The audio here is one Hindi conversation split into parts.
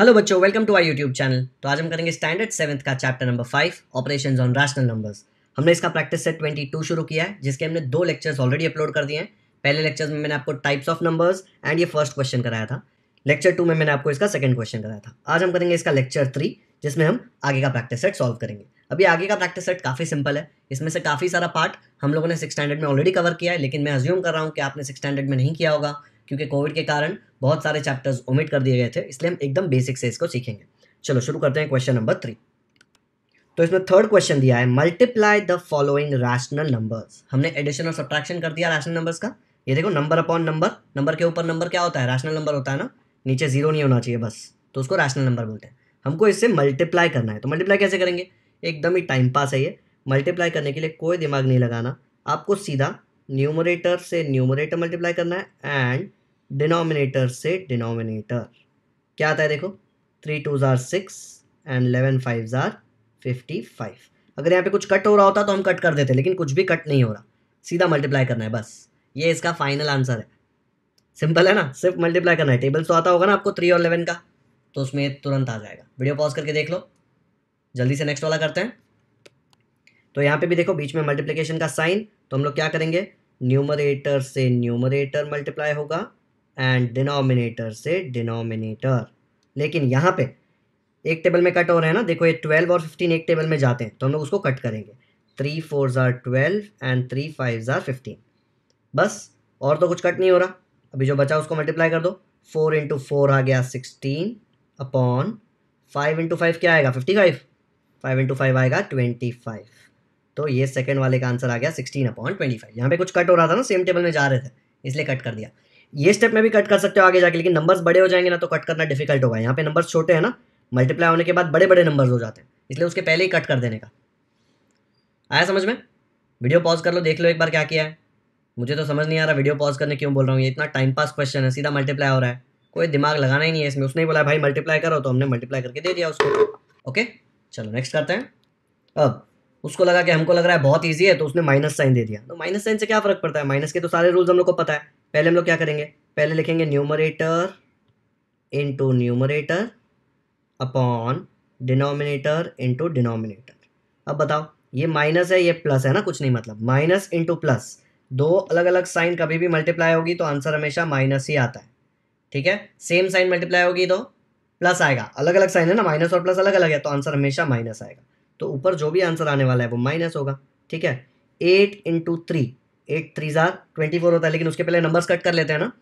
हेलो बच्चों welcome to I YouTube channel तो आज हम करेंगे स्टैंडर्ड सेवन्थ का chapter number five operation on rational numbers हमने इसका प्रैक्टिस सेट ट्वेंटी टू शुरू किया है जिसके हमने दो लेक्चर्स ऑलरेडी अपलोड कर दिए हैं पहले लेक्चर्स में मैंने आपको टाइप्स ऑफ नंबर्स एंड ये फर्स्ट क्वेश्चन कराया था लेक्चर टू में मैंने आपको इसका सेकंड क्वेश्चन कराया था आज हम करेंगे इसका लेक्चर थ्री जिसमें हम आगे का प्रैक्टिस सेट सॉल्व करेंगे अभी आगे का प्रैक्टिस सेट काफ़ी सिंपल है इसमें से काफ़ी सारा पार्ट हम लोगों ने सिक्स स्टैंडर्ड में ऑलरेडी कवर किया है लेकिन मैं अज्यूम कर रहा हूँ कि आपने सिक्स स्टैंडर्ड में नहीं किया होगा क्योंकि कोविड के कारण बहुत सारे चैप्टर्स ओमिट कर दिए गए थे इसलिए हम एकदम बेसिक से इसको सीखेंगे चलो शुरू करते हैं क्वेश्चन नंबर थ्री तो इसमें थर्ड क्वेश्चन दिया है multiply the following rational numbers हमने एडिशन और सब्ट्रैक्शन कर दिया रैशनल नंबर्स का ये देखो नंबर अपॉन नंबर नंबर के ऊपर नंबर क्या होता है रैशनल नंबर होता है ना नीचे जीरो नहीं होना चाहिए बस तो उसको रैशनल नंबर बोलते हैं हमको इससे मल्टीप्लाई करना है तो मल्टीप्लाई कैसे करेंगे एकदम ही टाइम पास है ये मल्टीप्लाई करने के लिए कोई दिमाग नहीं लगाना आपको सीधा न्यूमरेटर से न्यूमरेटर मल्टीप्लाई करना है एंड डिनोमिनेटर से डिनोमिनेटर क्या आता है देखो थ्री टू ज़ार सिक्स एंड लेवन फाइव ज़ार फिफ्टी फाइव अगर यहाँ पे कुछ कट हो रहा होता तो हम कट कर देते लेकिन कुछ भी कट नहीं हो रहा सीधा मल्टीप्लाई करना है बस ये इसका फाइनल आंसर है सिंपल है ना सिर्फ मल्टीप्लाई करना है टेबल्स तो आता होगा ना आपको थ्री और इलेवन का तो उसमें तुरंत आ जाएगा वीडियो पॉज करके देख लो जल्दी से नेक्स्ट वाला करते हैं तो यहाँ पे भी देखो बीच में मल्टीप्लिकेशन का साइन तो हम लोग क्या करेंगे न्यूमरेटर से न्यूमरेटर मल्टीप्लाई होगा एंड डिनोमिनेटर से डिनोमिनेटर लेकिन यहाँ पे एक टेबल में कट हो रहे हैं ना देखो ये ट्वेल्व और फिफ्टीन एक टेबल में जाते हैं तो हम लोग उसको कट करेंगे थ्री फोर ज़ार ट्वेल्व एंड थ्री फाइव ज़ार फिफ्टीन बस और तो कुछ कट नहीं हो रहा अभी जो बचा उसको मल्टीप्लाई कर दो फोर इंटू फोर आ गया sixteen upon five into five क्या आएगा fifty five five into five आएगा ट्वेंटी फाइव तो ये सेकेंड वाले का आंसर आ गया सिक्सटीन अपॉन ट्वेंटी फाइव यहाँ पे कुछ कट हो रहा था ना सेम टेबल में जा रहे थे इसलिए कट कर दिया ये स्टेप में भी कट कर सकते हो आगे जाके लेकिन नंबर्स बड़े हो जाएंगे ना तो कट करना डिफिकल्ट होगा यहाँ पे नंबर्स छोटे हैं ना मल्टीप्लाई होने के बाद बड़े बड़े नंबर्स हो जाते हैं इसलिए उसके पहले ही कट कर देने का आया समझ में वीडियो पॉज कर लो देख लो एक बार क्या किया है मुझे तो समझ नहीं आ रहा वीडियो पॉज करने क्यों बोल रहा हूँ ये इतना टाइम पास क्वेश्चन है सीधा मल्टीप्लाई हो रहा है कोई दिमाग लगाना ही नहीं है इसमें उसने बोला भाई मल्टीप्लाई करो तो हमने मल्टीप्लाई करके दे दिया उसको ओके चलो नेक्स्ट करते हैं अब उसको लगा कि हमको लग रहा है बहुत ईजी है तो उसने माइनस साइन दे दिया तो माइनस साइन से क्या फ़र्क पड़ता है माइनस के तो सारे रूल्स हम लोग को पता है पहले हम लोग क्या करेंगे पहले लिखेंगे numerator into numerator upon denominator into denominator अब बताओ ये माइनस है ये प्लस है ना कुछ नहीं मतलब माइनस इंटू प्लस दो अलग अलग साइन कभी भी मल्टीप्लाई होगी तो आंसर हमेशा माइनस ही आता है ठीक है सेम साइन मल्टीप्लाई होगी तो प्लस आएगा अलग अलग साइन है ना माइनस और प्लस अलग अलग है तो आंसर हमेशा माइनस आएगा तो ऊपर जो भी आंसर आने वाला है वो माइनस होगा ठीक है eight into three eight three ज़ार ट्वेंटी फोर होता है लेकिन उसके पहले नंबर्स कट कर लेते हैं ना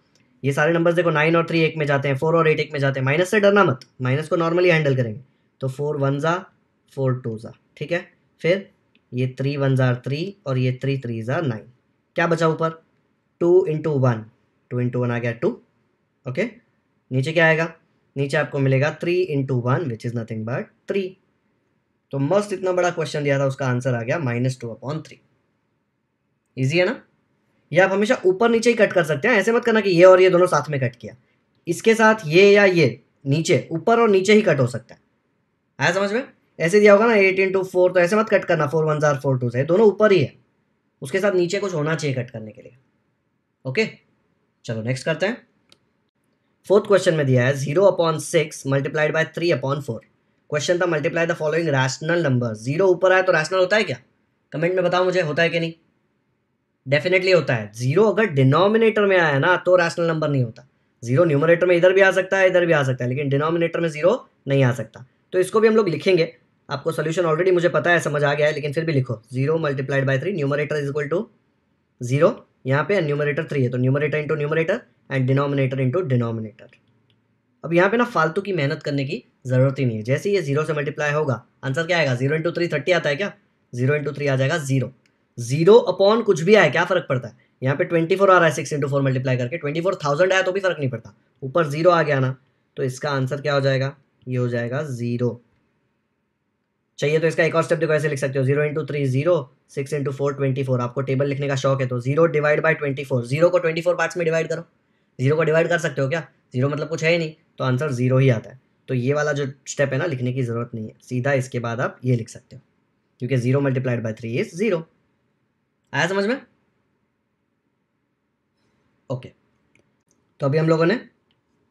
ये सारे नंबर्स देखो नाइन और थ्री एक में जाते हैं फोर और एट एक में जाते हैं माइनस से डरना मत माइनस को नॉर्मली हैंडल करेंगे तो फोर वन ज़ा फोर टू ज़ा ठीक है फिर ये थ्री वन ज़ार थ्री और ये थ्री थ्री ज़ार नाइन क्या बचा ऊपर two into one two into one आ गया टू ओके नीचे क्या आएगा नीचे आपको मिलेगा three into one which is nothing but three तो मस्त इतना बड़ा क्वेश्चन दिया था उसका आंसर आ गया minus two upon three easy है ना ये आप हमेशा ऊपर नीचे ही कट कर सकते हैं ऐसे मत करना कि ये और ये दोनों साथ में कट किया इसके साथ ये या ये नीचे ऊपर और नीचे ही कट हो सकता है आया समझ में ऐसे दिया होगा ना एट इंटू फोर तो ऐसे मत कट करना फोर वन जार फोर टू से दोनों ऊपर ही है उसके साथ नीचे कुछ होना चाहिए कट करने के लिए ओके चलो नेक्स्ट करते हैं फोर्थ क्वेश्चन में दिया है zero upon six multiplied by three upon four question था multiply the following rational number zero ऊपर आए तो रैशनल होता है क्या कमेंट में बताओ मुझे होता है कि नहीं डेफिनेटली होता है जीरो अगर डिनोमिनेटर में आया ना तो रैशनल नंबर नहीं होता जीरो न्यूमरेटर में इधर भी आ सकता है इधर भी आ सकता है लेकिन डिनोमिनेटर में जीरो नहीं आ सकता तो इसको भी हम लोग लिखेंगे आपको सोल्यूशन ऑलरेडी मुझे पता है समझ आ गया है लेकिन फिर भी लिखो zero multiplied by three numerator is equal to zero यहाँ पे न्यूमरेटर थ्री है तो numerator into numerator and denominator into denominator अब यहाँ पे ना फालतू की मेहनत करने की ज़रूरत ही नहीं है जैसे ये जीरो से मल्टीप्लाई होगा आंसर क्या आएगा जीरो इंटू थ्री थर्टी आता है क्या जीरो इंटू थ्री आ जाएगा जीरो जीरो अपॉन कुछ भी आए क्या फ़र्क पड़ता है यहाँ पे ट्वेंटी फोर आ रहा है सिक्स इंटू फोर मल्टीप्लाई करके ट्वेंटी फोर थाउजेंड आया तो भी फ़र्क नहीं पड़ता ऊपर जीरो आ गया ना तो इसका आंसर क्या हो जाएगा ये हो जाएगा ज़ीरो चाहिए तो इसका एक और स्टेप देखो ऐसे लिख सकते हो zero into three zero six into four twenty four आपको टेबल लिखने का शौक है तो zero divide by twenty four zero को ट्वेंटी फोर पार्ट्स में डिवाइड करो जीरो को डिवाइड कर सकते हो क्या जीरो मतलब कुछ है ही नहीं तो आंसर जीरो ही आता है तो ये वाला जो स्टेप है ना लिखने की ज़रूरत नहीं है सीधा इसके बाद आप ये लिख सकते हो क्योंकि zero multiplied by three is zero आया समझ में ओके तो अभी हम लोगों ने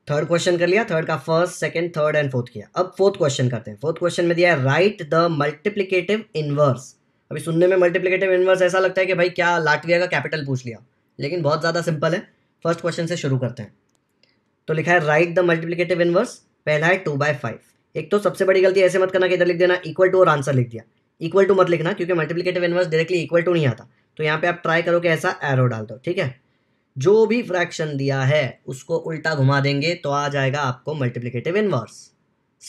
थर्ड क्वेश्चन कर लिया थर्ड का first second third and fourth किया अब फोर्थ क्वेश्चन करते हैं फोर्थ क्वेश्चन में दिया है राइट द मल्टीप्लीकेटिव इनवर्स अभी सुनने में मल्टीप्लीकेटिव इनवर्स ऐसा लगता है कि भाई क्या लाटविया का कैपिटल पूछ लिया लेकिन बहुत ज़्यादा सिंपल है फर्स्ट क्वेश्चन से शुरू करते हैं तो लिखा है राइट द मल्टीप्लीकेटिव इनवर्स पहला है टू बाय फाइव एक तो सबसे बड़ी गलती ऐसे मत करना कि इधर लिख देना इक्वल टू और आंसर लिख दिया इक्वल टू मत लिखना क्योंकि multiplicative inverse directly equal to नहीं आता तो यहाँ पे आप ट्राई करो कि ऐसा एरो डाल दो ठीक है जो भी फ्रैक्शन दिया है उसको उल्टा घुमा देंगे तो आ जाएगा आपको मल्टीप्लीकेटिव इनवर्स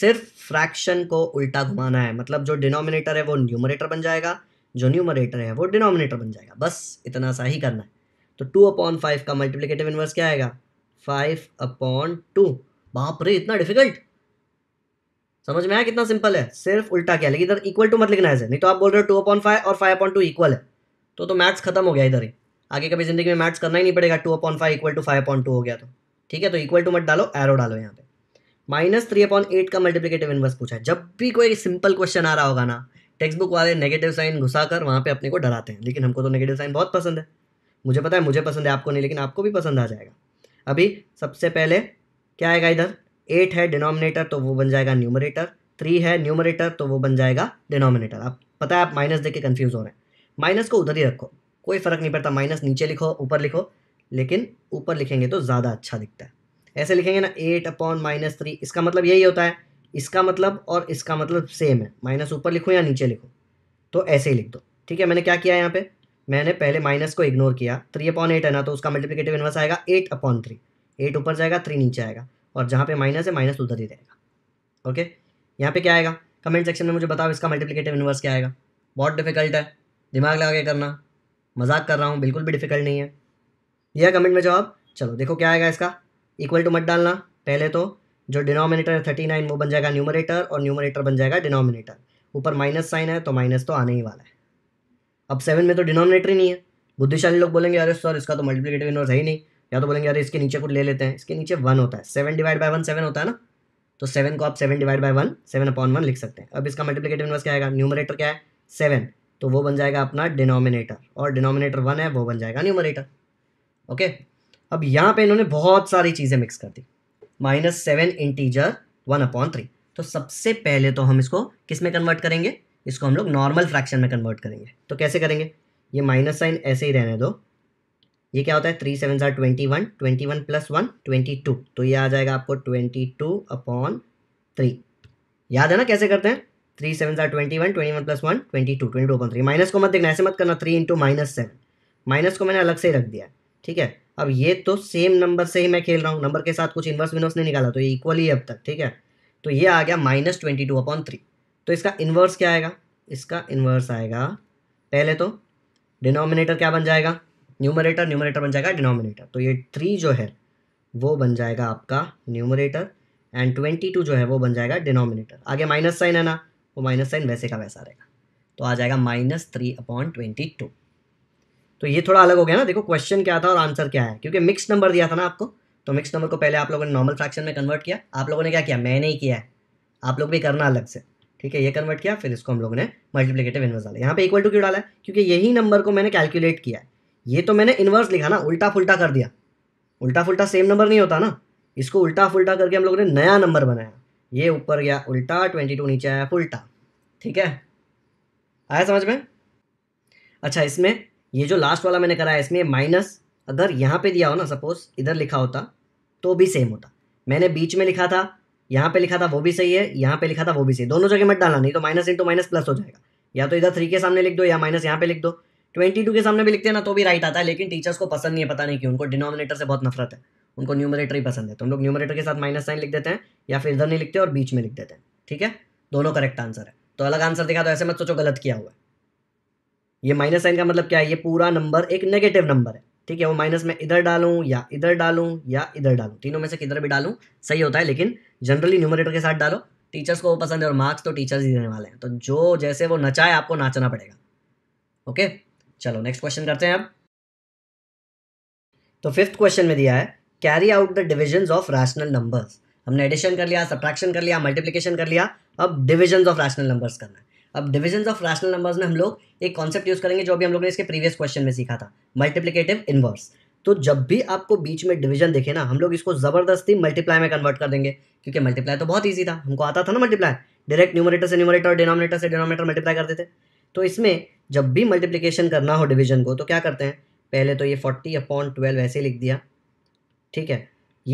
सिर्फ फ्रैक्शन को उल्टा घुमाना है मतलब जो डिनोमिनेटर है वो न्यूमरेटर बन जाएगा जो न्यूमरेटर है वो डिनोमिनेटर बन जाएगा बस इतना सा ही करना है तो टू अपॉन फाइव का मल्टीप्लीकेटिव इन्वर्स क्या आएगा फाइव अपॉन टू बाप रे इतना डिफिकल्ट समझ में आया कितना सिंपल है सिर्फ उल्टा क्या लेकिन इधर इक्वल टू मत लिखना है नहीं तो आप बोल रहे हो टू अपॉन फाइव और फाइव अपॉन टू इक्वल है तो तो मैथ्स खत्म हो गया इधर ही आगे कभी जिंदगी में मैथ्स करना ही नहीं पड़ेगा two upon five equal to five upon two हो गया तो ठीक है तो इक्वल टू मत डालो एरो डालो यहाँ पे माइनस थ्री अपॉन एट का मल्टीप्लिकेटिव इन्वर्स पूछा है जब भी कोई सिंपल क्वेश्चन आ रहा होगा ना टेक्स्ट बुक वाले नेगेटिव साइन घुसा कर वहाँ पे अपने को डराते हैं लेकिन हमको तो नेगेटिव साइन बहुत पसंद है मुझे पता है मुझे पसंद है आपको नहीं लेकिन आपको भी पसंद आ जाएगा अभी सबसे पहले क्या आएगा इधर एट है डिनोमिनेटर तो वो बन जाएगा न्यूमरेटर थ्री है न्यूमरेटर तो वो बन जाएगा डिनोमिनेटर आप पता है आप माइनस देख के कन्फ्यूज़ हो रहे हैं माइनस को उधर ही रखो कोई फ़र्क नहीं पड़ता माइनस नीचे लिखो ऊपर लिखो लेकिन ऊपर लिखेंगे तो ज़्यादा अच्छा दिखता है ऐसे लिखेंगे ना एट अपॉन माइनस थ्री इसका मतलब यही होता है इसका मतलब और इसका मतलब सेम है माइनस ऊपर लिखो या नीचे लिखो तो ऐसे ही लिख दो ठीक है मैंने क्या किया है यहाँ पे मैंने पहले माइनस को इग्नोर किया थ्री अपॉन एट है ना तो उसका मल्टीप्लीकेटिव इनवर्स आएगा एट अपॉन थ्री एट ऊपर जाएगा थ्री नीचे आएगा और जहाँ पे माइनस है माइनस उधर ही रहेगा ओके यहाँ पे क्या आएगा कमेंट सेक्शन में मुझे बताओ इसका मल्टीप्लिकेटिव इनवर्स क्या आएगा बहुत डिफिकल्ट है दिमाग लगा के करना मजाक कर रहा हूँ बिल्कुल भी डिफिकल्ट नहीं है यह कमेंट में जवाब चलो देखो क्या आएगा इसका इक्वल टू मत डालना पहले तो जो डिनोमिनेटर है थर्टी नाइन वो बन जाएगा न्यूमरेटर और न्यूमरेटर बन जाएगा डिनोमिनेटर ऊपर माइनस साइन है तो माइनस तो आने ही वाला है अब सेवन में तो डिनोमिनेटर ही नहीं है बुद्धिशाली लोग बोलेंगे अरे सर इसका तो मल्टीप्लीकेटिव इनवर्स है ही नहीं या तो बोलेंगे अरे इसके नीचे कुछ ले लेते हैं इसके नीचे वन होता है seven divide by one seven होता है ना तो सेवन को आप seven divide by one seven upon one लिख सकते हैं अब इसका मल्टीप्लीकेटिव इनवर्स क्या आएगा न्यूमरेटर क्या है सेवन तो वो बन जाएगा अपना डिनोमिनेटर और डिनोमिनेटर वन है वो बन जाएगा न्यूमरेटर ओके अब यहाँ पर इन्होंने बहुत सारी चीज़ें मिक्स कर दी minus seven integer one upon three तो सबसे पहले तो हम इसको किस में कन्वर्ट करेंगे इसको हम लोग नॉर्मल फ्रैक्शन में कन्वर्ट करेंगे तो कैसे करेंगे ये माइनस साइन ऐसे ही रहने दो ये क्या होता है थ्री सेवन जार twenty one twenty one plus one twenty two तो ये आ जाएगा आपको ट्वेंटी टू अपॉन थ्री याद है ना कैसे करते हैं थ्री सेवन जार twenty one twenty one plus one twenty two twenty two upon three minus को मत देखना ऐसे मत करना three into minus seven minus को मैंने अलग से ही रख दिया ठीक है अब ये तो सेम नंबर से ही मैं खेल रहा हूँ नंबर के साथ कुछ इन्वर्स विनवर्स नहीं निकाला तो ये इक्वली अब तक ठीक है तो ये आ गया minus twenty two upon three तो इसका इन्वर्स क्या आएगा इसका इन्वर्स आएगा पहले तो डिनोमिनेटर क्या बन जाएगा न्यूमरेटर न्यूमरेटर बन जाएगा डिनोमिनेटर तो ये थ्री जो है वो बन जाएगा आपका न्यूमरेटर एंड ट्वेंटी टू जो है वो बन जाएगा डिनोमिनेटर आगे माइनस साइन है ना वो माइनस साइन वैसे का वैसा रहेगा तो आ जाएगा minus three upon twenty two तो ये थोड़ा अलग हो गया ना देखो क्वेश्चन क्या था और आंसर क्या है क्योंकि मिक्स नंबर दिया था ना आपको तो मिक्स नंबर को पहले आप लोगों ने नॉर्मल फ्रैक्शन में कन्वर्ट किया आप लोगों ने क्या किया मैंने ही किया है आप लोग भी करना अलग से ठीक है ये कन्वर्ट किया फिर इसको हम लोगों ने मल्टीप्लीकेटिव इन्वर्स डाला यहाँ पे इक्वल टू क्यों डाला है क्योंकि यही नंबर को मैंने कैलकुलेट किया है ये तो मैंने इन्वर्स लिखा ना उल्टा फुल्टा कर दिया उल्टा फुल्टा सेम नंबर नहीं होता ना इसको उल्टा फुल्टा करके हम लोगों ने नया नंबर बनाया ये ऊपर गया उल्टा ट्वेंटी टू नीचे आया फुल्टा ठीक है आया समझ में अच्छा इसमें ये जो लास्ट वाला मैंने कराया इसमें माइनस अगर यहाँ पे दिया हो ना सपोज इधर लिखा होता तो भी सेम होता मैंने बीच में लिखा था यहाँ पे लिखा था वो भी सही है यहाँ पे लिखा था वो भी सही दोनों जगह मत डालना नहीं तो माइनस इंटू माइनस प्लस हो जाएगा या तो इधर थ्री के सामने लिख दो या माइनस यहाँ पे लिख दो ट्वेंटी टू के सामने भी लिखते हैं ना तो भी राइट आता है लेकिन टीचर्स को पसंद नहीं है पता नहीं क्यों उनको डिनोमिनेटर से बहुत नफरत है उनको न्यूमरेटर ही पसंद है तो हम लोग न्यूमरेटर के साथ माइनस साइन लिख देते हैं या फिर इधर नहीं लिखते और बीच में लिख देते हैं ठीक है दोनों करेक्ट आंसर है तो अलग आंसर दिखा तो ऐसे मत सोचो गलत किया हुआ है ये माइनस साइन का मतलब क्या है ये पूरा नंबर एक नेगेटिव नंबर है ठीक है वो माइनस में इधर डालूं या इधर डालूं या इधर डालूं तीनों में से किधर भी डालूं सही होता है लेकिन जनरली न्यूमरेटर के साथ डालो टीचर्स को वो पसंद है और मार्क्स तो टीचर्स ही देने वाले हैं तो जो जैसे वो नचाए आपको नाचना पड़ेगा ओके चलो नेक्स्ट क्वेश्चन करते हैं अब तो फिफ्थ क्वेश्चन में दिया है carry out the division of rational numbers हमने एडिशन कर लिया सब्ट्रैक्शन कर लिया मल्टीप्लीकेशन कर लिया अब डिविजन ऑफ रैशनल नंबर्स करना है अब डिविजन ऑफ रैशनल नंबर्स में हम लोग एक कॉन्सेप्ट यूज़ करेंगे जो अभी हम लोग ने इसके प्रीवियस क्वेश्चन में सीखा था मल्टीप्लीकेटिव इनवर्स तो जब भी आपको बीच में डिवीजन देखे ना हम लोग इसको ज़बरदस्ती मल्टीप्लाई में कन्वर्ट कर देंगे क्योंकि मल्टीप्लाई तो बहुत ईजी था हमको आता था ना मल्टीप्लाई डायरेक्ट न्यूमरेटर से न्यूमरेटर और डिनोमिनेटर से डिनोमिनेटर मल्टीप्लाई करते थे तो इसमें जब भी मल्टीप्लीकेशन करना हो डिवीजन को तो क्या करते हैं पहले तो ये फोर्टी अपॉन ट्वेल्व ऐसे लिख दिया ठीक है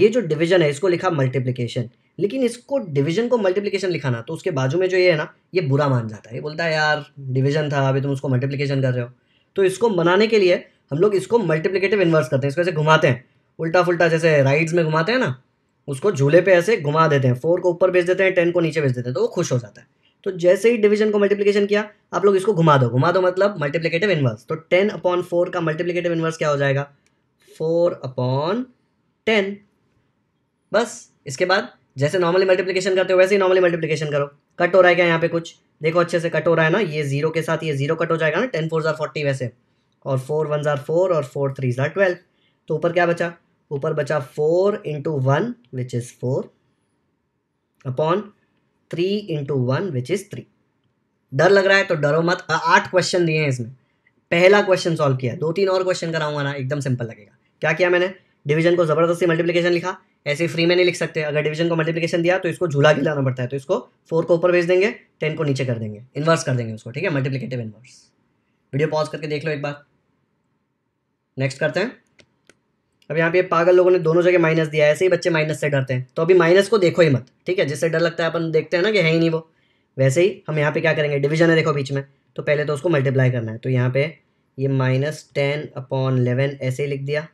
ये जो डिवीजन है इसको लिखा मल्टीप्लीकेशन लेकिन इसको डिवीजन को मल्टीप्लीकेशन लिखाना तो उसके बाजू में जो ये है ना ये बुरा मान जाता है ये बोलता है यार डिवीजन था अभी तुम उसको मल्टीप्लीकेशन कर रहे हो तो इसको मनाने के लिए हम लोग इसको मल्टीप्लीकेटिव इन्वर्स करते हैं इसको ऐसे घुमाते हैं उल्टा फुलटा जैसे राइड्स में घुमाते हैं ना उसको झूले पे ऐसे घुमा देते हैं फोर को ऊपर भेज देते हैं टेन को नीचे भेज देते हैं तो वो खुश हो जाता है तो जैसे ही डिवीजन को मल्टीप्लीकेशन किया आप लोग इसको घुमा दो घुमा दो मतलब मल्टीप्लीकेटिव इन्वर्स तो टेन अपॉन फोर का मल्टीप्लीकेटिव इन्वर्स क्या हो जाएगा फोर अपॉन टेन बस इसके बाद जैसे नॉर्मली मल्टीप्लीकेशन करते हो वैसे ही नॉर्मली मल्टीप्लीकेशन करो कट हो रहा है क्या यहाँ पे कुछ देखो अच्छे से कट हो रहा है ना ये जीरो के साथ ये जीरो कट हो जाएगा ना टेन फोर जार फोर्टी वैसे और फोर वन ज़ार फोर और फोर थ्री ज़ार ट्वेल्व तो ऊपर क्या बचा ऊपर बचा four into one which is four upon three into one which is three डर लग रहा है तो डरो मत आठ क्वेश्चन दिए हैं इसमें पहला क्वेश्चन सॉल्व किया दो तीन और क्वेश्चन कराऊंगा ना एकदम सिंपल लगेगा क्या किया मैंने डिवीजन को ज़बरदस्ती मल्टीप्लिकेशन लिखा ऐसे फ्री में नहीं लिख सकते अगर डिवीजन को मल्टीप्लिकेशन दिया तो इसको झूला लाना पड़ता है तो इसको फोर को ऊपर भेज देंगे टेन को नीचे कर देंगे इन्वर्स कर देंगे उसको ठीक है मल्टीप्लिकेटिव इन्वर्स वीडियो पॉज करके देख लो एक बार नेक्स्ट करते हैं अब यहाँ पे पागल लोगों ने दोनों जगह माइनस दिया है ऐसे ही बच्चे माइनस से डरते हैं तो अभी माइनस को देखो ही मत ठीक है जिससे डर लगता है अपन देखते हैं ना कि है ही नहीं वो वैसे ही हम यहाँ पे क्या करेंगे डिवीजन है देखो बीच में तो पहले तो उसको मल्टीप्लाई करना है तो यहाँ पे ये माइनस टेन अपॉन इलेवन ऐसे ही लिख दिया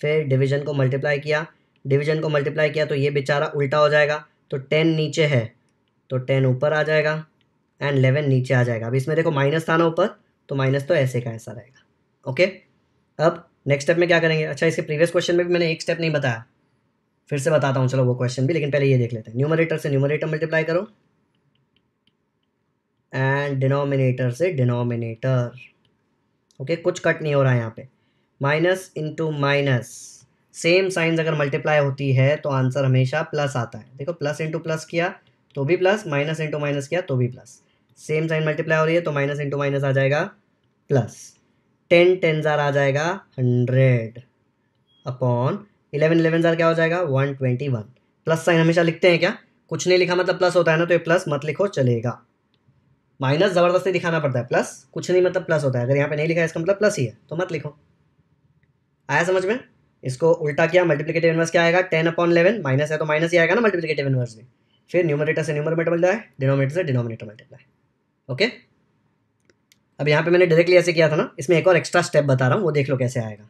फिर डिवीजन को मल्टीप्लाई किया डिवीजन को मल्टीप्लाई किया तो ये बेचारा उल्टा हो जाएगा तो टेन नीचे है तो टेन ऊपर आ जाएगा एंड इलेवन नीचे आ जाएगा अब इसमें देखो माइनस था ना ऊपर तो माइनस तो ऐसे का ऐसा रहेगा ओके अब नेक्स्ट स्टेप में क्या करेंगे अच्छा इसके प्रीवियस क्वेश्चन में भी मैंने एक स्टेप नहीं बताया फिर से बताता हूँ चलो वो क्वेश्चन भी लेकिन पहले ये देख लेते हैं न्यूमरेटर से न्यूमरेटर मल्टीप्लाई करो एंड डिनोमिनेटर से डिनोमिनेटर ओके okay, कुछ कट नहीं हो रहा है यहाँ पे minus into minus same signs अगर मल्टीप्लाई होती है तो आंसर हमेशा प्लस आता है देखो प्लस इंटू प्लस किया तो भी प्लस माइनस इंटू माइनस किया तो भी प्लस सेम साइन मल्टीप्लाई हो रही है तो माइनस इंटू माइनस आ जाएगा प्लस टेन टेन ज़ार आ जाएगा हंड्रेड अपॉन इलेवन इलेवन ज़ार क्या हो जाएगा one twenty one plus sign हमेशा लिखते हैं क्या कुछ नहीं लिखा मतलब प्लस होता है ना तो ये प्लस मत लिखो चलेगा माइनस ज़बरदस्ती दिखाना पड़ता है प्लस कुछ नहीं मतलब प्लस होता है अगर यहाँ पे नहीं लिखा है इसका मतलब प्लस ही है तो मत लिखो आया समझ में इसको उल्टा किया मल्टीप्लिकेटिव इनवर्स क्या आएगा टेन अपॉन इलेवन माइनस है तो माइनस ही आएगा ना मल्टीप्लिकेटिव इनवर्स में फिर न्यूमरेटर से न्यूमर मल्टीप्लाई डिनोमेटर से डिनोमिनेटर मल्टीप्लाई ओके अब यहाँ पे मैंने डायरेक्टली ऐसे किया था ना इसमें एक और एक्स्ट्रा स्टेप बता रहा हूँ वो देख लो कैसे आएगा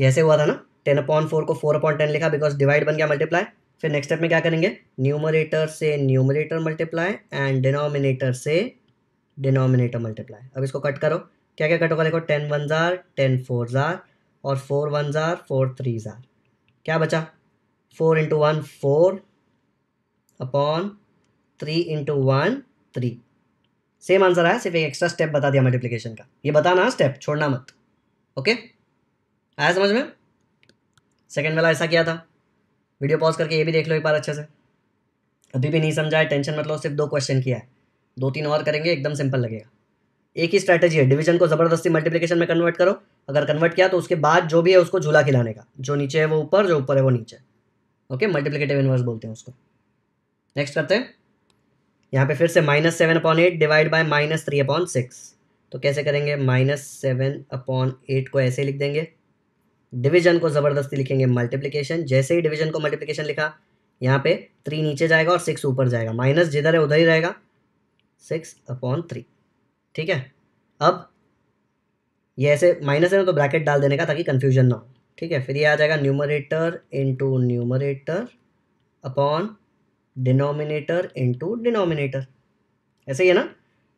ये ऐसे हुआ था ना टेन अपॉइंट फोर को फोर अपॉइंट टेन लिखा बिकॉज डिवाइड बन गया मल्टीप्लाई फिर नेक्स्ट स्टेप में क्या करेंगे न्यूमरेटर से न्यूमरेटर मल्टीप्लाई एंड डिनोमिनेटर से डिनोमिनेटर मल्टीप्लाई अब इसको कट करो क्या क्या कट होगा देखो टेन वन ज़ार टेन फोर ज़ार और फोर वन ज़ार फोर थ्री ज़ार क्या बचा four into one four upon three into one three same answer आया सिर्फ एक एक्स्ट्रा स्टेप बता दिया मल्टीप्लिकेशन का ये बताना स्टेप छोड़ना मत ओके आया समझ में सेकेंड वाला ऐसा किया था वीडियो पॉज करके ये भी देख लो एक बार अच्छे से अभी भी नहीं समझा है टेंशन मतलब सिर्फ दो क्वेश्चन किया है दो तीन और करेंगे एकदम सिंपल लगेगा एक ही स्ट्रैटेजी है डिवीजन को ज़बरदस्ती मल्टीप्लिकेशन में कन्वर्ट करो अगर कन्वर्ट किया तो उसके बाद जो भी है उसको झूला खिलाने का जो नीचे है वो ऊपर जो ऊपर है वो नीचे ओके मल्टीप्लिकेटिव इनवर्स बोलते हैं उसको नेक्स्ट करते हैं यहाँ पे फिर से minus seven upon eight divide by minus three upon six तो कैसे करेंगे माइनस सेवन अपॉन एट को ऐसे लिख देंगे डिवीजन को ज़बरदस्ती लिखेंगे मल्टीप्लिकेशन जैसे ही डिवीजन को मल्टीप्लिकेशन लिखा यहाँ पे थ्री नीचे जाएगा और सिक्स ऊपर जाएगा माइनस जिधर है उधर ही रहेगा सिक्स अपॉन थ्री ठीक है अब ये ऐसे माइनस है ना तो ब्रैकेट डाल देने का ताकि कन्फ्यूजन ना हो ठीक है फिर ये आ जाएगा numerator into numerator upon denominator into denominator ऐसे ही है ना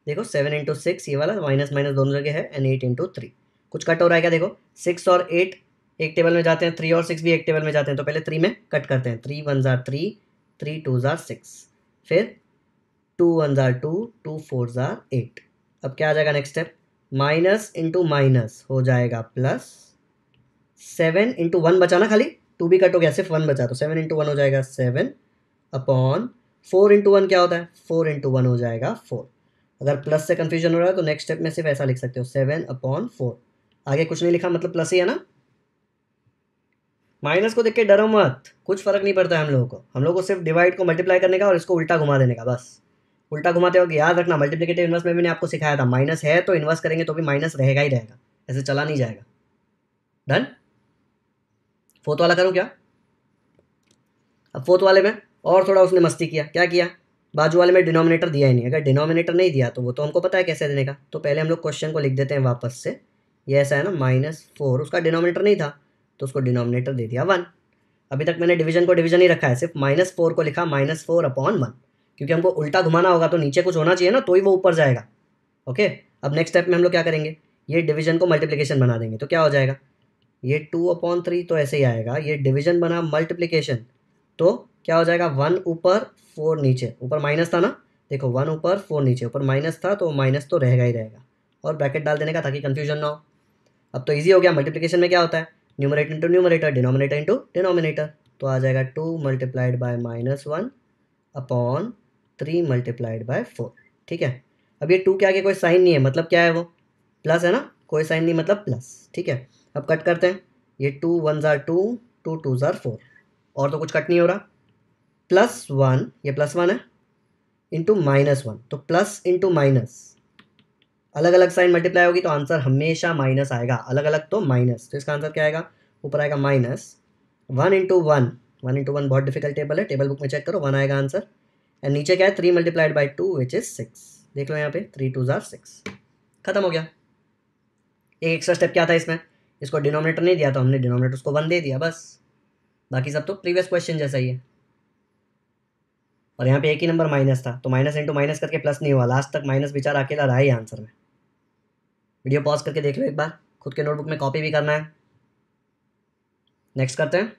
देखो सेवन इंटू सिक्स ये वाला माइनस माइनस दोनों जगह है एंड एट इंटू थ्री कुछ कट हो रहा है क्या देखो सिक्स और एट एक टेबल में जाते हैं थ्री और सिक्स भी एक टेबल में जाते हैं तो पहले थ्री में कट करते हैं थ्री वन ज़ार थ्री थ्री टू ज़ार सिक्स फिर टू वन ज़ार टू टू फोर ज़ार एट अब क्या आ जाएगा next step minus into minus हो जाएगा प्लस सेवन इंटू वन बचाना खाली टू भी कट हो गया सिर्फ वन बचा तो सेवन इंटू वन हो जाएगा seven upon four into one क्या होता है फोर इंटू वन हो जाएगा फोर अगर प्लस से कन्फ्यूजन हो रहा है तो नेक्स्ट स्टेप में सिर्फ ऐसा लिख सकते हो सेवन अपॉन फोर आगे कुछ नहीं लिखा मतलब प्लस ही है ना माइनस को देख के डरो मत कुछ फर्क नहीं पड़ता है हम लोगों को हम लोग को सिर्फ डिवाइड को मल्टीप्लाई करने का और इसको उल्टा घुमा देने का बस उल्टा घुमाते हो याद रखना मल्टीप्लीकेटिव इन्वर्स में भी आपको सिखाया था माइनस है तो इन्वर्स करेंगे तो भी माइनस रहेगा ही रहेगा ऐसे चला नहीं जाएगा डन फोर्थ वाला करूँ क्या अब फोर्थ वाले में और थोड़ा उसने मस्ती किया क्या किया बाजू वाले में डिनोमिनेटर दिया ही नहीं अगर डिनोमिनेटर नहीं दिया तो वो तो हमको पता है कैसे देने का तो पहले हम लोग क्वेश्चन को लिख देते हैं वापस से ये ऐसा है ना माइनस फोर उसका डिनोमिनेटर नहीं था तो उसको डिनोमिनेटर दे दिया वन अभी तक मैंने डिवीजन को डिवीजन ही रखा है सिर्फ माइनस फोर को लिखा माइनस फोर अपॉन वन क्योंकि हमको उल्टा घुमाना होगा तो नीचे कुछ होना चाहिए ना तो ही वो ऊपर जाएगा ओके अब नेक्स्ट स्टेप में हम लोग क्या करेंगे ये डिवीजन को मल्टीप्लीकेशन बना देंगे तो क्या हो जाएगा ये टू अपॉन थ्री तो ऐसे ही आएगा ये डिवीजन बना मल्टीप्लिकेशन तो क्या हो जाएगा वन ऊपर फोर नीचे ऊपर माइनस था ना देखो वन ऊपर फोर नीचे ऊपर माइनस था तो माइनस तो रहेगा ही रहेगा और ब्रैकेट डाल देने का ताकि कन्फ्यूजन ना हो अब तो ईजी हो गया मल्टीप्लीकेशन में क्या होता है numerator into numerator denominator into denominator तो आ जाएगा two multiplied by minus one upon three multiplied by four ठीक है अब ये टू के आगे कोई साइन नहीं है मतलब क्या है वो प्लस है ना कोई साइन नहीं मतलब प्लस ठीक है अब कट करते हैं ये टू वन ज़ार टू टू टू ज़ार फोर और तो कुछ कट नहीं हो रहा प्लस वन ये प्लस वन है इंटू माइनस वन तो प्लस इंटू माइनस अलग अलग साइन मल्टीप्लाई होगी तो आंसर हमेशा माइनस आएगा अलग अलग तो माइनस तो इसका आंसर क्या आएगा ऊपर आएगा minus one into one one into one बहुत डिफिकल्ट टेबल है टेबल बुक में चेक करो वन आएगा आंसर एंड नीचे क्या है three multiplied by two which is six देख लो यहाँ पे थ्री टू ज़ार सिक्स खत्म हो गया एक एक्स्ट्रा स्टेप क्या था इसमें इसको डिनोमिनेटर नहीं दिया तो हमने डिनोमिनेटर उसको वन दे दिया बस बाकी सब तो प्रीवियस क्वेश्चन जैसा ही है और यहाँ पे एक ही नंबर माइनस था तो माइनस इंटू माइनस करके प्लस नहीं हुआ लास्ट तक माइनस विचार अकेला रहा है आंसर में वीडियो पॉज करके देख लो एक बार खुद के नोटबुक में कॉपी भी करना है नेक्स्ट करते हैं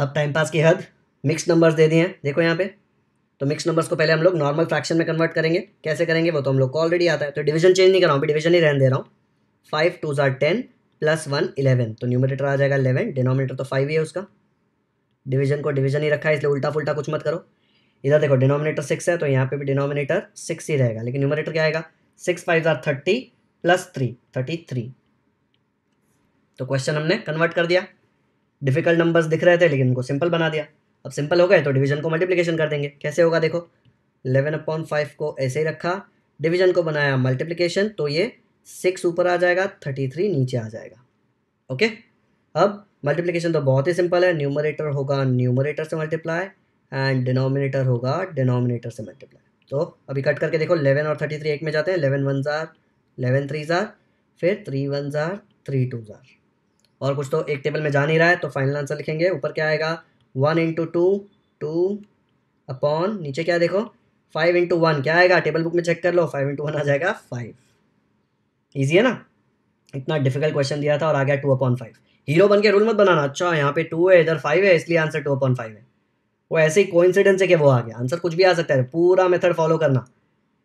अब टाइम पास की हद मिक्स नंबर्स दे दिए हैं देखो यहाँ पे तो मिक्स नंबर्स को पहले हम लोग नॉर्मल फ्रैक्शन में कन्वर्ट करेंगे कैसे करेंगे वो तो हम लोग को ऑलरेडी आता है तो डिवीजन चेंज नहीं कर रहा हूँ डिवीजन ही रहने दे रहा हूँ फाइव टू ज़ार टेन प्लस वन इलेवन तो न्यूमिनेटर आ जाएगा इलेवन डिनोमिनेटर तो फाइव ही है उसका डिवीजन को डिवीजन ही रखा है इसलिए उल्टा फुल्टा कुछ मत करो इधर देखो डिनोमिनेटर सिक्स है तो यहाँ पे भी डिनोमिनेटर सिक्स ही रहेगा लेकिन न्यूमिनेटर क्या आएगा सिक्स फाइव जार thirty plus three thirty three तो क्वेश्चन हमने कन्वर्ट कर दिया डिफिकल्ट नंबर्स दिख रहे थे लेकिन उनको सिंपल बना दिया अब सिंपल हो गए तो डिवीजन को मल्टीप्लीकेशन कर देंगे कैसे होगा देखो इलेवन अपॉन फाइव को ऐसे ही रखा डिवीजन को बनाया मल्टीप्लीकेशन तो ये सिक्स ऊपर आ जाएगा थर्टी थ्री नीचे आ जाएगा ओके okay? अब मल्टीप्लीकेशन तो बहुत ही सिंपल है न्यूमरेटर होगा न्यूमरेटर से मल्टीप्लाई एंड डिनोमिनेटर होगा डिनोमिनेटर से मल्टीप्लाई तो अभी कट करके देखो इलेवन और थर्टी थ्री एक में जाते हैं इलेवन वन ज़ार इलेवन थ्री ज़ार फिर थ्री वन ज़ार थ्री टू ज़ार और कुछ तो एक टेबल में जा नहीं रहा है तो फाइनल आंसर लिखेंगे ऊपर क्या आएगा one into two two upon नीचे क्या देखो फाइव इंटू वन क्या आएगा टेबल बुक में चेक कर लो फाइव इंटू वन आ जाएगा फाइव ईजी है ना इतना डिफिकल्ट क्वेश्चन दिया था और आ गया टू अपॉन फाइव हीरो बन के रूल मत बनाना अच्छा यहाँ पे टू है इधर फाइव है इसलिए आंसर टू अपॉन फाइव है वो ऐसे ही कोइंसिडेंस है कि वो आ गया आंसर कुछ भी आ सकता है पूरा मेथड फॉलो करना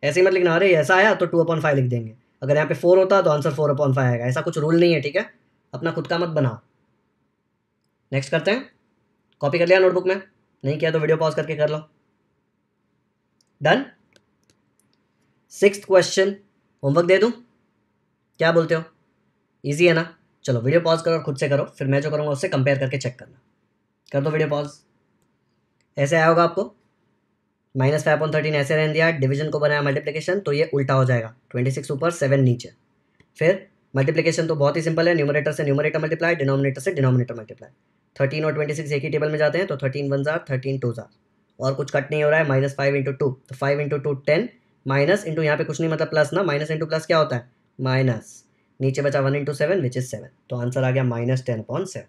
ऐसे ही मत लिखना अरे ऐसा आया तो टू अपॉन फाइव लिख देंगे अगर यहाँ पे फोर होता तो आंसर फोर अपॉन फाइव आएगा ऐसा कुछ रूल नहीं है ठीक है अपना खुद का मत बनाओ नेक्स्ट करते हैं कॉपी कर लिया नोटबुक में नहीं किया तो वीडियो पॉज करके कर लो डन सिक्स क्वेश्चन होमवर्क दे दूँ क्या बोलते हो ईजी है ना चलो वीडियो पॉज करो और खुद से करो फिर मैं जो करूँगा उससे कंपेयर करके चेक करना कर दो वीडियो पॉज ऐसे आया होगा आपको माइनस फाइव पॉइंट थर्टीन ऐसे रहने दिया डिवीजन को बनाया मल्टीप्लिकेशन तो ये उल्टा हो जाएगा ट्वेंटी सिक्स ऊपर सेवन नीचे फिर मल्टीप्लिकेशन तो बहुत ही सिंपल है न्यूमरेटर से न्यूमरेटर मल्टीप्लाई डिनोमिनेटर से डिनोमिनेटर मल्टीप्लाई थर्टीन और ट्वेंटी सिक्स एक ही टेबल में जाते हैं तो थर्टीन वन जार थर्टीन टू जार और कुछ कट नहीं हो रहा है माइनस फाइव इंटू टू तो five into two ten minus into यहाँ पे कुछ नहीं मतलब प्लस ना माइनस इंटू प्लस क्या होता है माइनस नीचे बचा one into seven which is seven तो आंसर आ गया माइनस टेन पॉइंट सेवन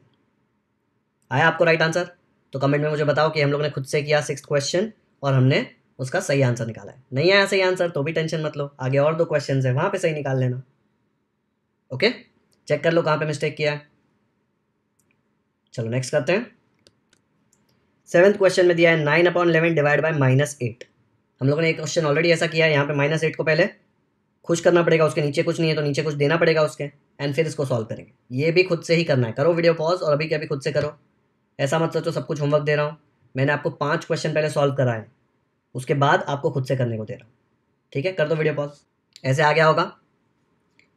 आया आपको राइट आंसर तो कमेंट में मुझे बताओ कि हम लोग ने खुद से किया सिक्स क्वेश्चन और हमने उसका सही आंसर निकाला है नहीं आया सही आंसर तो भी टेंशन मत लो आगे और दो क्वेश्चन है वहाँ पर सही निकाल लेना ओके चेक कर लो कहाँ पर मिस्टेक किया है चलो नेक्स्ट करते हैं सेवन्थ क्वेश्चन में दिया है nine upon eleven divide by minus eight हम लोगों ने एक क्वेश्चन ऑलरेडी ऐसा किया है यहाँ पे माइनस एट को पहले खुश करना पड़ेगा उसके नीचे कुछ नहीं है तो नीचे कुछ देना पड़ेगा उसके एंड फिर इसको सॉल्व करेंगे ये भी खुद से ही करना है करो वीडियो पॉज और अभी क्या भी खुद से करो ऐसा मत सोचो सब कुछ होमवर्क दे रहा हूँ मैंने आपको पाँच क्वेश्चन पहले सॉल्व कराए उसके बाद आपको खुद से करने को दे रहा हूँ ठीक है कर दो वीडियो पॉज ऐसे आ गया होगा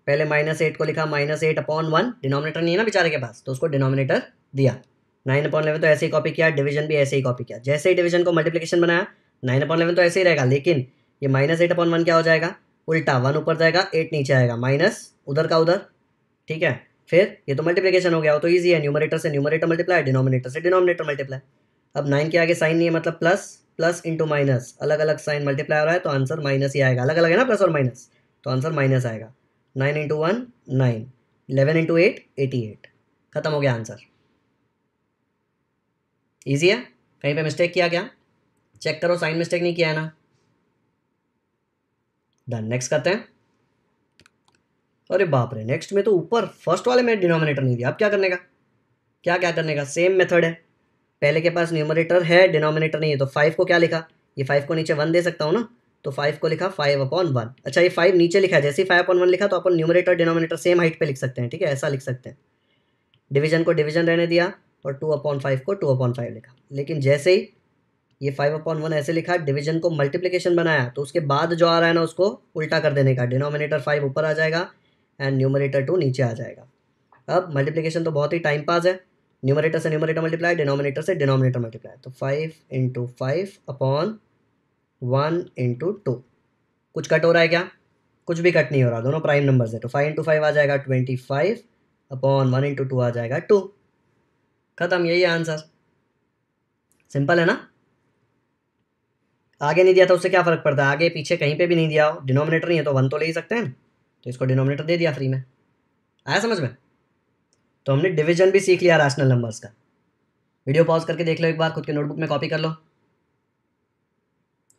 पहले माइनस एट को लिखा minus eight upon one denominator नहीं है ना बेचारे के पास तो उसको डिनोमिनेटर दिया नाइन अपॉन इलेवन तो ऐसे ही कॉपी किया डिवीजन भी ऐसे ही कॉपी किया जैसे ही डिवीजन को मल्टीप्लिकेशन बनाया नाइन अपॉन इलेवन तो ऐसे ही रहेगा लेकिन ये माइनस एट अपॉन वन क्या हो जाएगा उल्टा वन ऊपर जाएगा एट नीचे आएगा माइनस उधर का उधर ठीक है फिर ये तो मल्टीप्लिकेशन हो गया तो ईजी है न्यूमरेटर से न्यूमरेटर मल्टीप्लाई डिनोमिनेटर से डिनोमिनेटर मल्टीप्लाई अब नाइन के आगे साइन नहीं है मतलब प्लस प्लस इंटू माइनस अलग अलग साइन मल्टीप्लाई हो रहा है तो आंसर माइनस ही आएगा अलग अलग है ना प्लस और माइनस तो आंसर माइनस आएगा nine into one nine eleven into eight eighty eight खत्म हो गया आंसर ईजी है कहीं पे मिस्टेक किया क्या चेक करो साइन मिस्टेक नहीं किया है ना देन नेक्स्ट करते हैं अरे बाप रे नेक्स्ट में तो ऊपर फर्स्ट वाले में डिनोमिनेटर नहीं दिया अब क्या करने का क्या क्या करने का सेम मेथड है पहले के पास न्यूमरेटर है डिनोमिनेटर नहीं है तो फाइव को क्या लिखा ये फाइव को नीचे वन दे सकता हूँ ना तो फाइव को लिखा फाइव अपॉन वन अच्छा ये फाइव नीचे लिखा है जैसे ही फाइव अपॉन वन लिखा तो अपन न्यूमरेटर डिनोमिनेटर सेम हाइट पर लिख सकते हैं ठीक है ऐसा लिख सकते हैं डिवीजन को डिवीजन रहने दिया और टू अपॉन फाइव को टू अपॉन फाइव लिखा लेकिन जैसे ही ये फाइव अपॉन वन ऐसे लिखा डिवीजन को मल्टीप्लिकेशन बनाया तो उसके बाद जो आ रहा है ना उसको उल्टा कर देने का डिनोमिनेटर फाइव ऊपर आ जाएगा एंड न्यूमरेटर टू नीचे आ जाएगा अब मल्टीप्लिकेशन तो बहुत ही टाइम पास है न्यूमरेटर से न्यूमरेटर मल्टीप्लाई डिनोमिनेटर से डिनोमिनेटर मल्टीप्लाई तो five into five upon one into two कुछ कट हो रहा है क्या कुछ भी कट नहीं हो रहा दोनों प्राइम नंबर्स है तो फाइव इंटू फाइव आ जाएगा twenty five upon one into two आ जाएगा टू खत्म यही है आंसर सिंपल है ना आगे नहीं दिया था उससे क्या फ़र्क पड़ता है आगे पीछे कहीं पे भी नहीं दिया हो डिनोमिनेटर नहीं है तो वन तो ले ही सकते हैं तो इसको डिनोमिनेटर दे दिया फ्री में आया समझ में तो हमने डिवीजन भी सीख लिया रैशनल नंबर्स का वीडियो पॉज करके देख लो एक बार खुद के नोटबुक में कॉपी कर लो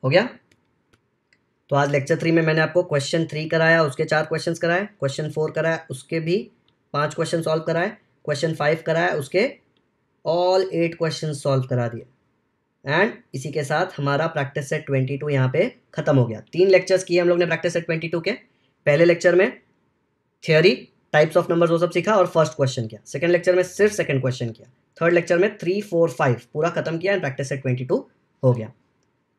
हो गया तो आज लेक्चर थ्री में मैंने आपको क्वेश्चन थ्री कराया उसके चार क्वेश्चन कराए क्वेश्चन फोर कराया उसके भी पाँच क्वेश्चन सॉल्व कराए क्वेश्चन फाइव कराया उसके ऑल एट क्वेश्चन सॉल्व करा दिए एंड इसी के साथ हमारा प्रैक्टिस सेट टू यहाँ पे ख़त्म हो गया तीन लेक्चर्स किए हम लोग ने प्रैक्टिस सेट टू के पहले लेक्चर में थियोरी टाइप्स ऑफ नंबर्स वो सब सीखा और फर्स्ट क्वेश्चन किया सेकंड लेक्चर में सिर्फ सेकंड क्वेश्चन किया थर्ड लेक्चर में थ्री फोर फाइव पूरा खत्म किया and practice set twenty two हो गया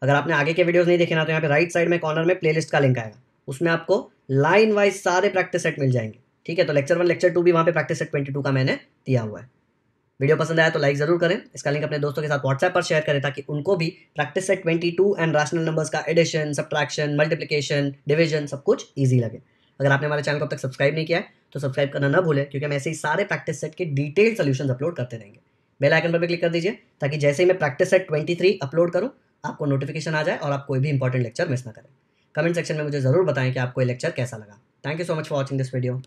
अगर आपने आगे के वीडियोज़ नहीं देखे ना तो यहाँ पे राइट साइड में कॉर्नर में लिस्ट का लिंक आएगा उसमें आपको लाइन वाइज सारे प्रैक्टिस सेट मिल जाएंगे ठीक है तो लेक्चर वन लेक्चर टू भी वहाँ पे प्रैक्टिस सेट ट्वेंटी टू का मैंने दिया हुआ है वीडियो पसंद आया तो लाइक जरूर करें इसका लिंक अपने दोस्तों के साथ व्हाट्सएप पर शेयर करें ताकि उनको भी practice set 22 and rational numbers का एडिशन सब्ट्रैक्शन मल्टीप्लिकेशन डिवीजन सब कुछ ईजी लगे अगर आपने हमारे चैनल को अब तक सब्सक्राइब नहीं किया तो सब्सक्राइब करना ना भूलें क्योंकि हम ऐसे ही सारे प्रैक्टिस सेट के डिटेल सोल्यूशन अपलोड करते रहेंगे बेल आइकन पर भी क्लिक कर दीजिए ताकि जैसे ही मैं प्रैक्टिस सेट थ्री अपलोड करूँ आपको नोटिफिकेशन आ जाए और आप कोई भी इंपॉर्टेंट लेक्चर मिस ना करें कमेंट सेक्शन में मुझे ज़रूर बताएं कि आपको ये लेक्चर कैसा लगा thank you so much for watching this video